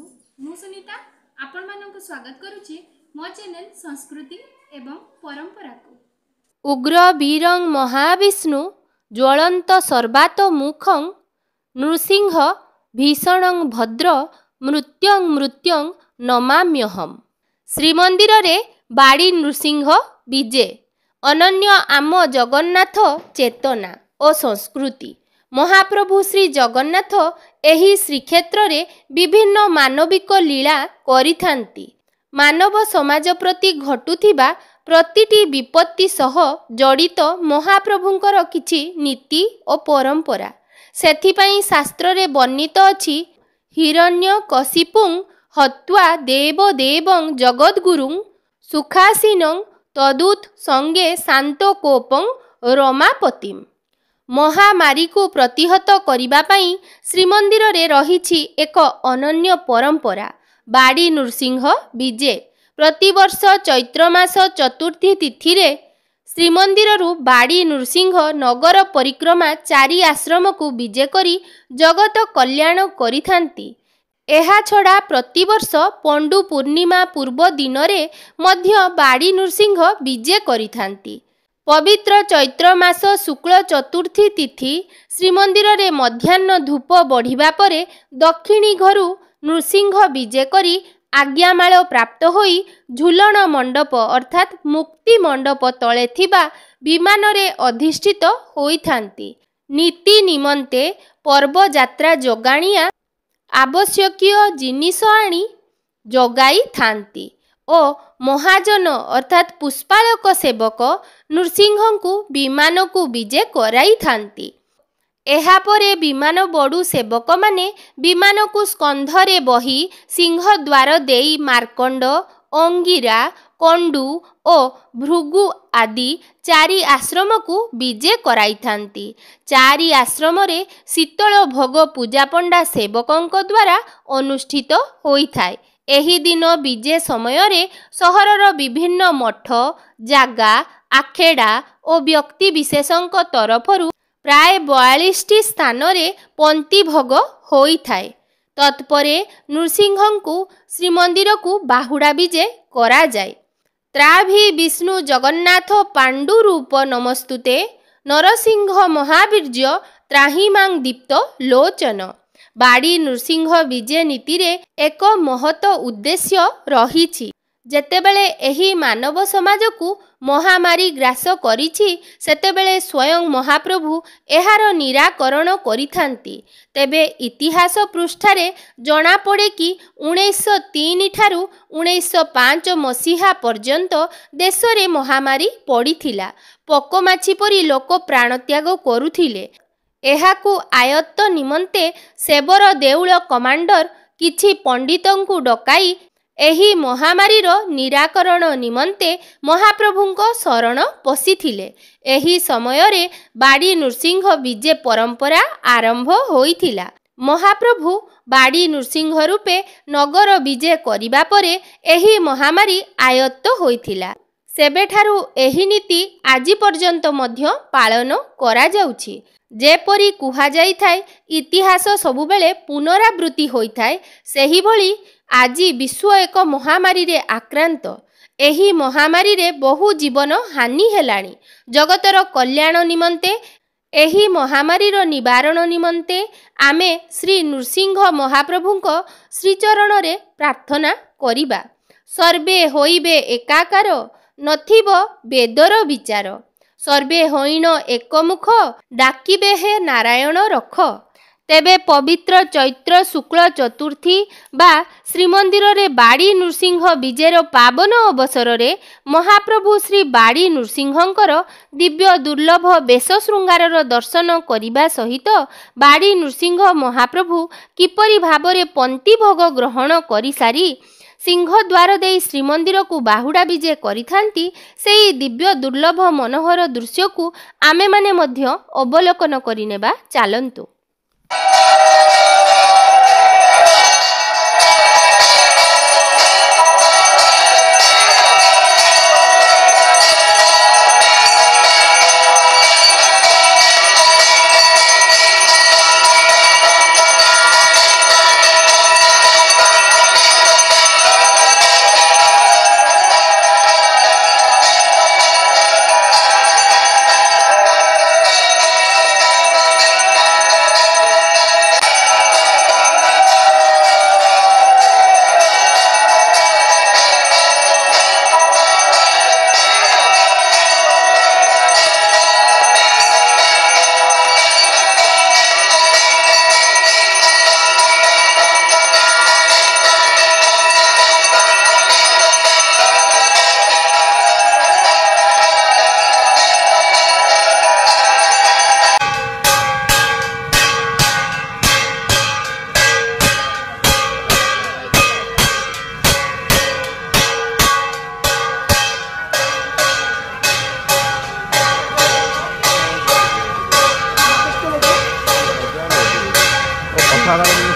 ବାବୁ ମୁଁ ସୁନିତା ଆପଣମାନଙ୍କୁ ସ୍ୱାଗତ କରୁଛି ମୋ ଚ୍ୟାନେଲ ସଂସ୍କୃତି ଏବଂ ପରମ୍ପରାକୁ ଉଗ୍ର ବୀରଂ ମହାବିଷ୍ଣୁ ଜ୍ୱଳନ୍ତ ସର୍ବାତ ମୁଖଂ ନୃସିଂହ ଭୀଷଣଂ ଭଦ୍ର ମୃତ୍ୟଂ ମୃତ୍ୟଂ ନମାମ୍ୟହମ୍ ଶ୍ରୀମନ୍ଦିରରେ ବାଡ଼ି ନୃସିଂହ ବିଜେ ଅନନ୍ୟ ଆମ ଜଗନ୍ନାଥ ଚେତନା ଓ ସଂସ୍କୃତି ମହାପ୍ରଭୁ ଶ୍ରୀଜଗନ୍ନାଥ ଏହି ଶ୍ରୀକ୍ଷେତ୍ରରେ ବିଭିନ୍ନ ମାନବିକ ଲୀଳା କରିଥାନ୍ତି ମାନବ ସମାଜ ପ୍ରତି ଘଟୁଥିବା ପ୍ରତିଟି ବିପତ୍ତି ସହ ଜଡ଼ିତ ମହାପ୍ରଭୁଙ୍କର କିଛି ନୀତି ଓ ପରମ୍ପରା ସେଥିପାଇଁ ଶାସ୍ତ୍ରରେ ବର୍ଣ୍ଣିତ ଅଛି ହିରଣ୍ୟ କଶିପୁଂ ହତ୍ୱା ଦେବ ଦେବଂ ଜଗଦ୍ଗୁରୁଂ ସୁଖାସୀନଂ ତଦୁତ୍ ସଙ୍ଗେ ଶାନ୍ତ କୋପଂ ରମାପତିମ୍ ମହାମାରୀକୁ ପ୍ରତିହତ କରିବା ପାଇଁ ଶ୍ରୀମନ୍ଦିରରେ ରହିଛି ଏକ ଅନନ୍ୟ ପରମ୍ପରା ବାଡ଼ି ନୃସିଂହ ବିଜେ ପ୍ରତିବର୍ଷ ଚୈତ୍ର ମାସ ଚତୁର୍ଥୀ ତିଥିରେ ଶ୍ରୀମନ୍ଦିରରୁ ବାଡ଼ି ନୃସିଂହ ନଗର ପରିକ୍ରମା ଚାରି ଆଶ୍ରମକୁ ବିଜେ କରି ଜଗତ କଲ୍ୟାଣ କରିଥାନ୍ତି ଏହାଛଡ଼ା ପ୍ରତିବର୍ଷ ପଣ୍ଡୁ ପୂର୍ଣ୍ଣିମା ପୂର୍ବ ଦିନରେ ମଧ୍ୟ ବାଡ଼ି ନୃସିଂହ ବିଜେ କରିଥାନ୍ତି পবিত্র চৈত্র মাস শুক্ল চতুর্থী তিথি শ্রীমন্দিরে মধ্যাহ্ন ধূপ বଢ଼িବା ପରେ ଦକ୍ଷିଣୀ ଘରୁ ନୃସିଂହ ବିଜେ କରି ଆଜ୍ଞାମାଳ ପ୍ରାପ୍ତ ହୋଇ ଝୁଲଣ ମଣ୍ଡପ ଅର୍ଥାତ୍ ମୁକ୍ତି ମଣ୍ଡପ ତଳେ ଥିବା ବିମାନରେ ଅଧିଷ୍ଠିତ ହୋଇଥାନ୍ତି ନୀତି ନିମନ୍ତେ ପର୍ବଯାତ୍ରା ଯୋଗାଣିଆ ଆବଶ୍ୟକୀୟ ଜିନିଷ ଆଣି ଯୋଗାଇଥାନ୍ତି ଓ ମହାଜନ ଅର୍ଥାତ୍ ପୁଷ୍ପାଳକ ସେବକ ନୃସିଂହଙ୍କୁ ବିମାନକୁ ବିଜେ କରାଇଥାନ୍ତି ଏହାପରେ ବିମାନ ବଡ଼ୁ ସେବକମାନେ ବିମାନକୁ ସ୍କନ୍ଧରେ ବହି ସିଂହଦ୍ୱାର ଦେଇ ମାର୍କଣ୍ଡ ଅଙ୍ଗିରା କଣ୍ଡୁ ଓ ଭୃଗୁ ଆଦି ଚାରି ଆଶ୍ରମକୁ ବିଜେ କରାଇଥାନ୍ତି ଚାରି ଆଶ୍ରମରେ ଶୀତଳ ଭୋଗ ପୂଜାପଣ୍ଡା ସେବକଙ୍କ ଦ୍ୱାରା ଅନୁଷ୍ଠିତ ହୋଇଥାଏ ଏହି ଦିନ ବିଜେ ସମୟରେ ସହରର ବିଭିନ୍ନ ମଠ ଜାଗା ଆଖେଡ଼ା ଓ ବ୍ୟକ୍ତିବିଶେଷଙ୍କ ତରଫରୁ ପ୍ରାୟ ବୟାଳିଶଟି ସ୍ଥାନରେ ପନ୍ତିଭୋଗ ହୋଇଥାଏ ତତ୍ପରେ ନୃସିଂହଙ୍କୁ ଶ୍ରୀମନ୍ଦିରକୁ ବାହୁଡ଼ା ବିଜେ କରାଯାଏ ତ୍ରାଭି ବିଷ୍ଣୁ ଜଗନ୍ନାଥ ପାଣ୍ଡୁ ରୂପ ନମସ୍ତୁତେ ନରସିଂହ ମହାବୀର୍ଯ୍ୟ ତ୍ରାହିମାଂ ଦୀପ୍ତ ଲୋଚନ ବାଡ଼ି ନୃସିଂହ ବିଜେ ନୀତିରେ ଏକ ମହତ ଉଦ୍ଦେଶ୍ୟ ରହିଛି ଯେତେବେଳେ ଏହି ମାନବ ସମାଜକୁ ମହାମାରୀ ଗ୍ରାସ କରିଛି ସେତେବେଳେ ସ୍ୱୟଂ ମହାପ୍ରଭୁ ଏହାର ନିରାକରଣ କରିଥାନ୍ତି ତେବେ ଇତିହାସ ପୃଷ୍ଠାରେ ଜଣାପଡ଼େ କି ଉଣେଇଶହ ତିନି ଠାରୁ ଉଣେଇଶହ ପାଞ୍ଚ ମସିହା ପର୍ଯ୍ୟନ୍ତ ଦେଶରେ ମହାମାରୀ ପଡ଼ିଥିଲା ପକମାଛି ପରି ଲୋକ ପ୍ରାଣତ୍ୟାଗ କରୁଥିଲେ ଏହାକୁ ଆୟତ୍ତ ନିମନ୍ତେ ସେବର ଦେଉଳ କମାଣ୍ଡର କିଛି ପଣ୍ଡିତଙ୍କୁ ଡକାଇ ଏହି ମହାମାରୀର ନିରାକରଣ ନିମନ୍ତେ ମହାପ୍ରଭୁଙ୍କ ଶରଣ ପଶିଥିଲେ ଏହି ସମୟରେ ବାଡ଼ି ନୃସିଂହ ବିଜେ ପରମ୍ପରା ଆରମ୍ଭ ହୋଇଥିଲା ମହାପ୍ରଭୁ ବାଡ଼ି ନୃସିଂହ ରୂପେ ନଗର ବିଜେ କରିବା ପରେ ଏହି ମହାମାରୀ ଆୟତ୍ତ ହୋଇଥିଲା ସେବେଠାରୁ ଏହି ନୀତି ଆଜି ପର୍ଯ୍ୟନ୍ତ ମଧ୍ୟ ପାଳନ କରାଯାଉଛି ଯେପରି କୁହାଯାଇଥାଏ ଇତିହାସ ସବୁବେଳେ ପୁନରାବୃତ୍ତି ହୋଇଥାଏ ସେହିଭଳି ଆଜି ବିଶ୍ୱ ଏକ ମହାମାରୀରେ ଆକ୍ରାନ୍ତ ଏହି ମହାମାରୀରେ ବହୁ ଜୀବନ ହାନି ହେଲାଣି ଜଗତର କଲ୍ୟାଣ ନିମନ୍ତେ ଏହି ମହାମାରୀର ନିବାରଣ ନିମନ୍ତେ ଆମେ ଶ୍ରୀ ନୃସିଂହ ମହାପ୍ରଭୁଙ୍କ ଶ୍ରୀଚରଣରେ ପ୍ରାର୍ଥନା କରିବା ସର୍ବେ ହୋଇବେ ଏକାକାର ନଥିବ ବେଦର ବିଚାର ସର୍ବେ ହଇଣ ଏକମୁଖ ଡାକିବେ ହେ ନାରାୟଣ ରଖ ତେବେ ପବିତ୍ର ଚୈତ୍ର ଶୁକ୍ଳ ଚତୁର୍ଥୀ ବା ଶ୍ରୀମନ୍ଦିରରେ ବାଡ଼ି ନୃସିଂହ ବିଜେର ପାବନ ଅବସରରେ ମହାପ୍ରଭୁ ଶ୍ରୀ ବାଡ଼ି ନୃସିଂହଙ୍କର ଦିବ୍ୟ ଦୁର୍ଲଭ ବେଶ ଶୃଙ୍ଗାରର ଦର୍ଶନ କରିବା ସହିତ ବାଡ଼ି ନୃସିଂହ ମହାପ୍ରଭୁ କିପରି ଭାବରେ ପନ୍ତି ଭୋଗ ଗ୍ରହଣ କରିସାରି ସିଂହଦ୍ୱାର ଦେଇ ଶ୍ରୀମନ୍ଦିରକୁ ବାହୁଡ଼ା ବିଜେ କରିଥାନ୍ତି ସେହି ଦିବ୍ୟ ଦୁର୍ଲଭ ମନୋହର ଦୃଶ୍ୟକୁ ଆମେମାନେ ମଧ୍ୟ ଅବଲୋକନ କରିନେବା ଚାଲନ୍ତୁ para